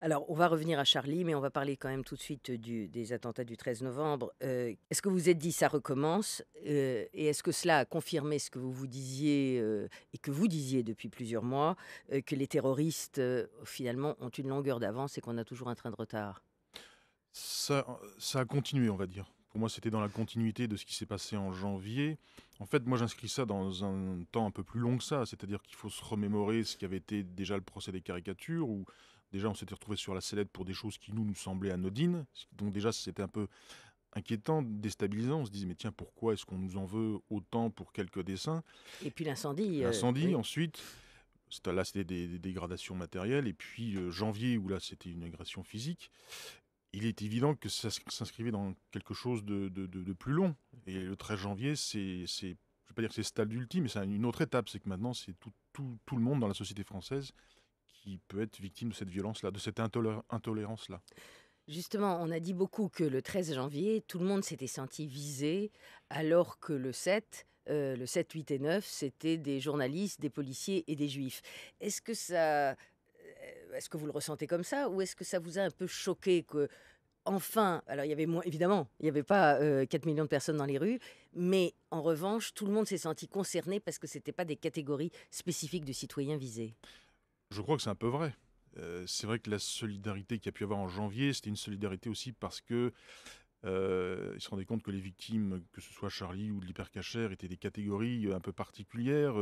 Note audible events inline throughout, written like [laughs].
Alors, on va revenir à Charlie, mais on va parler quand même tout de suite des attentats du 13 novembre. Euh, est-ce que vous vous êtes dit ça recommence euh, Et est-ce que cela a confirmé ce que vous vous disiez euh, et que vous disiez depuis plusieurs mois, que les terroristes, finalement, ont une longueur d'avance et qu'on a toujours un train de retard ça, a continué, on va dire. Pour moi, c'était dans la continuité de ce qui s'est passé en janvier. En fait, moi, j'inscris ça dans un temps un peu plus long que ça, c'est-à-dire qu'il faut se remémorer ce qui avait été déjà le procès des caricatures, ou… Déjà, on s'était retrouvé sur la sellette pour des choses qui nous, nous semblaient anodines. Donc déjà, c'était un peu inquiétant, déstabilisant. On se disait, mais tiens, pourquoi est-ce qu'on nous en veut autant pour quelques dessins Et puis l'incendie. Euh, l'incendie, ensuite. Là, c'était des, dégradations matérielles. Et puis euh, janvier, où là, c'était une agression physique. Il est évident que ça s'inscrivait dans quelque chose de, de, plus long. Et le 13 janvier, c'est, je ne vais pas dire que c'est stade ultime, mais c'est une autre étape. C'est que maintenant, c'est tout, tout, tout le monde dans la société française qui peut être victime de cette violence-là, de cette intolérance-là Justement, on a dit beaucoup que le 13 janvier, tout le monde s'était senti visé, alors que le 7, euh, le 7, 8 et 9, c'était des journalistes, des policiers et des juifs. Est-ce que ça. Euh, est-ce que vous le ressentez comme ça ou est-ce que ça vous a un peu choqué que enfin, alors il y avait moins, évidemment, il n'y avait pas 4 euh, millions de personnes dans les rues, mais en revanche, tout le monde s'est senti concerné parce que ce n'était pas des catégories spécifiques de citoyens visés. Je crois que c'est un peu vrai. Euh, c'est vrai que la solidarité qu'il y a pu avoir en janvier, c'était une solidarité aussi parce que euh, ils se rendaient compte que les victimes, que ce soit Charlie ou de l'hypercachère, étaient des catégories euh, un peu particulières,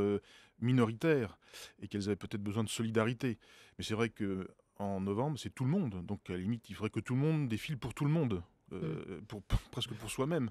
minoritaires, et qu'elles avaient peut-être besoin de solidarité. Mais c'est vrai que en novembre, c'est tout le monde. Donc à la limite, il faudrait que tout le monde défile pour tout le monde, mm. pour, [laughs] presque pour soi-même.